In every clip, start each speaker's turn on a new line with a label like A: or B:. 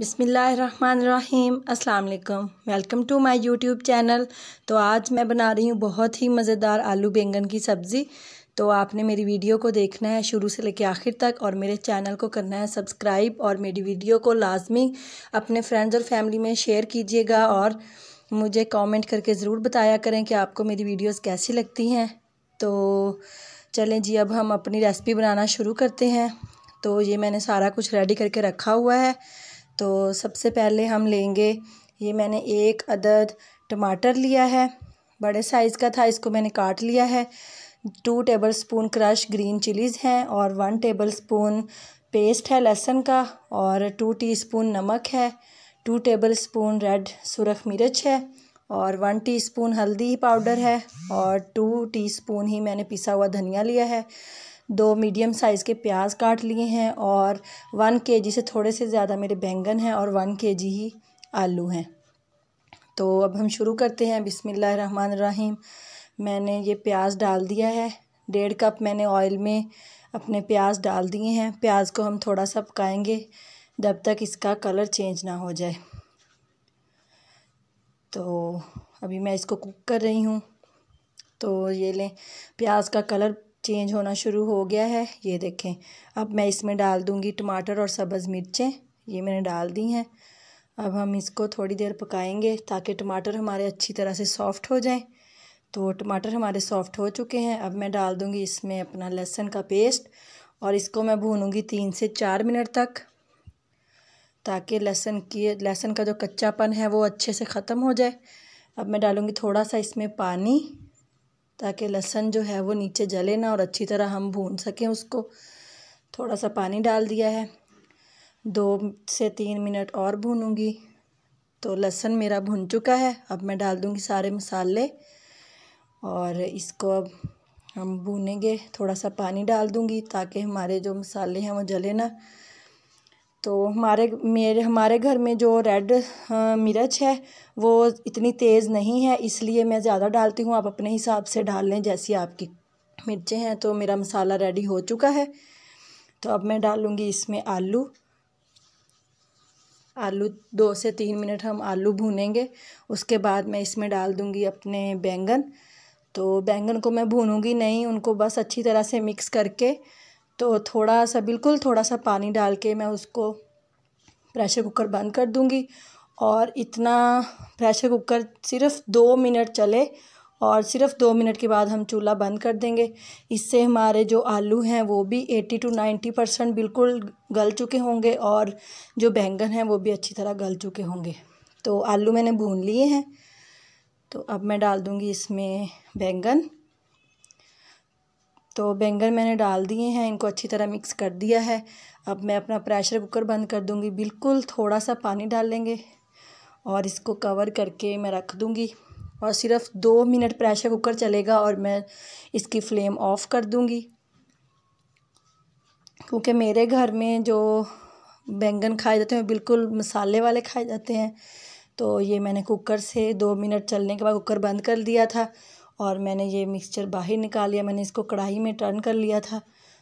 A: बिसमीम् अल्लाम welcome to my YouTube channel तो आज मैं बना रही हूँ बहुत ही मज़ेदार आलू बैंगन की सब्ज़ी तो आपने मेरी वीडियो को देखना है शुरू से लेकर आखिर तक और मेरे चैनल को करना है सब्सक्राइब और मेरी वीडियो को लाजमी अपने फ्रेंड्स और फैमिली में शेयर कीजिएगा और मुझे कॉमेंट करके ज़रूर बताया करें कि आपको मेरी वीडियोज़ कैसी लगती हैं तो चलें जी अब हम अपनी रेसिपी बनाना शुरू करते हैं तो ये मैंने सारा कुछ रेडी करके रखा हुआ है तो सबसे पहले हम लेंगे ये मैंने एक अदद टमाटर लिया है बड़े साइज़ का था इसको मैंने काट लिया है two tablespoon crush green chillies हैं और वन टेबल स्पून पेस्ट है लहसन का और टू टीस्पून नमक है टू टेबल स्पून रेड सुरख मिर्च है और वन टीस्पून हल्दी पाउडर है और टू टीस्पून ही मैंने पिसा हुआ धनिया लिया है दो मीडियम साइज़ के प्याज काट लिए हैं और वन जी से थोड़े से ज़्यादा मेरे बैंगन हैं और वन जी ही आलू हैं तो अब हम शुरू करते हैं बिसमीम मैंने ये प्याज डाल दिया है डेढ़ कप मैंने ऑयल में अपने प्याज डाल दिए हैं प्याज को हम थोड़ा सा पकाएंगे जब तक इसका कलर चेंज ना हो जाए तो अभी मैं इसको कुक कर रही हूँ तो ये लें प्याज का कलर चेंज होना शुरू हो गया है ये देखें अब मैं इसमें डाल दूँगी टमाटर और सब्ज़ मिर्चें ये मैंने डाल दी हैं अब हम इसको थोड़ी देर पकाएंगे ताकि टमाटर हमारे अच्छी तरह से सॉफ़्ट हो जाएं तो टमाटर हमारे सॉफ़्ट हो चुके हैं अब मैं डाल दूंगी इसमें अपना लहसुन का पेस्ट और इसको मैं भूनूँगी तीन से चार मिनट तक ताकि लहसुन की लहसुन का जो कच्चापन है वो अच्छे से ख़त्म हो जाए अब मैं डालूँगी थोड़ा सा इसमें पानी ताकि लहसुन जो है वो नीचे जले ना और अच्छी तरह हम भून सकें उसको थोड़ा सा पानी डाल दिया है दो से तीन मिनट और भूनूंगी तो लहसुन मेरा भुन चुका है अब मैं डाल दूँगी सारे मसाले और इसको अब हम भूनेंगे थोड़ा सा पानी डाल दूँगी ताकि हमारे जो मसाले हैं वो जले ना तो हमारे मेरे हमारे घर में जो रेड मिर्च है वो इतनी तेज़ नहीं है इसलिए मैं ज़्यादा डालती हूँ आप अपने हिसाब से डाल लें जैसी आपकी मिर्चें हैं तो मेरा मसाला रेडी हो चुका है तो अब मैं डालूँगी इसमें आलू आलू दो से तीन मिनट हम आलू भूनेंगे उसके बाद मैं इसमें डाल दूँगी अपने बैंगन तो बैंगन को मैं भूनूँगी नहीं उनको बस अच्छी तरह से मिक्स करके तो थोड़ा सा बिल्कुल थोड़ा सा पानी डाल के मैं उसको प्रेशर कुकर बंद कर दूँगी और इतना प्रेशर कुकर सिर्फ दो मिनट चले और सिर्फ दो मिनट के बाद हम चूल्हा बंद कर देंगे इससे हमारे जो आलू हैं वो भी एट्टी टू नाइन्टी परसेंट बिल्कुल गल चुके होंगे और जो बैंगन हैं वो भी अच्छी तरह गल चुके होंगे तो आलू मैंने भून लिए हैं तो अब मैं डाल दूँगी इसमें बैंगन तो बैंगन मैंने डाल दिए हैं इनको अच्छी तरह मिक्स कर दिया है अब मैं अपना प्रेशर कुकर बंद कर दूंगी बिल्कुल थोड़ा सा पानी डाल लेंगे और इसको कवर करके मैं रख दूंगी और सिर्फ दो मिनट प्रेशर कुकर चलेगा और मैं इसकी फ्लेम ऑफ़ कर दूंगी क्योंकि मेरे घर में जो बैंगन खाए जाते हैं बिल्कुल मसाले वाले खाए जाते हैं तो ये मैंने कुकर से दो मिनट चलने के बाद कुकर बंद कर दिया था और मैंने ये मिक्सचर बाहर निकाल लिया मैंने इसको कढ़ाई में टर्न कर लिया था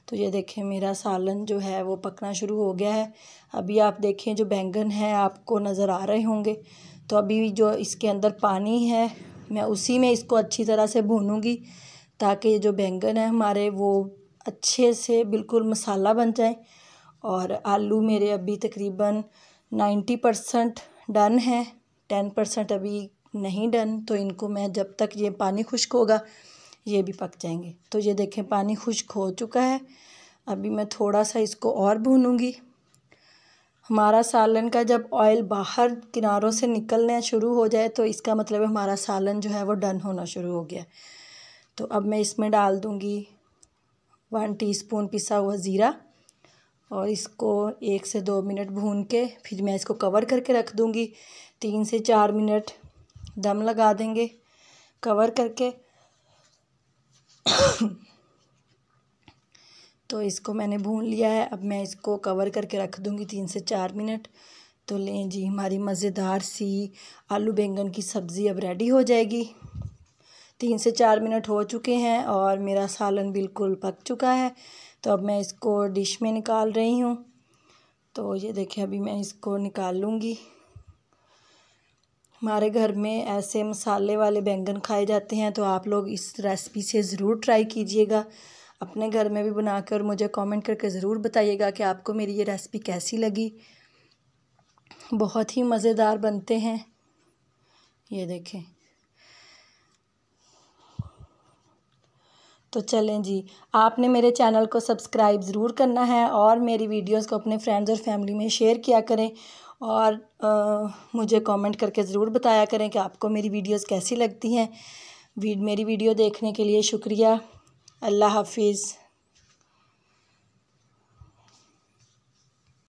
A: तो ये देखें मेरा सालन जो है वो पकना शुरू हो गया है अभी आप देखें जो बैंगन है आपको नज़र आ रहे होंगे तो अभी जो इसके अंदर पानी है मैं उसी में इसको अच्छी तरह से भूनूंगी ताकि ये जो बैंगन है हमारे वो अच्छे से बिल्कुल मसाला बन जाए और आलू मेरे अभी तकरीबन नाइन्टी परसेंट डन है टेन परसेंट अभी नहीं डन तो इनको मैं जब तक ये पानी खुश्क होगा ये भी पक जाएंगे तो ये देखें पानी खुश्क हो चुका है अभी मैं थोड़ा सा इसको और भूनूंगी हमारा सालन का जब ऑयल बाहर किनारों से निकलना शुरू हो जाए तो इसका मतलब हमारा सालन जो है वो डन होना शुरू हो गया तो अब मैं इसमें डाल दूँगी वन टीस्पून पिसा हुआ ज़ीरा और इसको एक से दो मिनट भून के फिर मैं इसको कवर करके रख दूँगी तीन से चार मिनट दम लगा देंगे कवर करके तो इसको मैंने भून लिया है अब मैं इसको कवर करके रख दूंगी तीन से चार मिनट तो लें जी हमारी मज़ेदार सी आलू बैंगन की सब्ज़ी अब रेडी हो जाएगी तीन से चार मिनट हो चुके हैं और मेरा सालन बिल्कुल पक चुका है तो अब मैं इसको डिश में निकाल रही हूँ तो ये देखिए अभी मैं इसको निकाल लूँगी हमारे घर में ऐसे मसाले वाले बैंगन खाए जाते हैं तो आप लोग इस रेसिपी से ज़रूर ट्राई कीजिएगा अपने घर में भी बनाकर मुझे कमेंट करके ज़रूर बताइएगा कि आपको मेरी ये रेसिपी कैसी लगी बहुत ही मज़ेदार बनते हैं ये देखें तो चलें जी आपने मेरे चैनल को सब्सक्राइब ज़रूर करना है और मेरी वीडियोस को अपने फ्रेंड्स और फैमिली में शेयर किया करें और आ, मुझे कमेंट करके ज़रूर बताया करें कि आपको मेरी वीडियोस कैसी लगती हैं मेरी वीडियो देखने के लिए शुक्रिया अल्लाह हाफिज़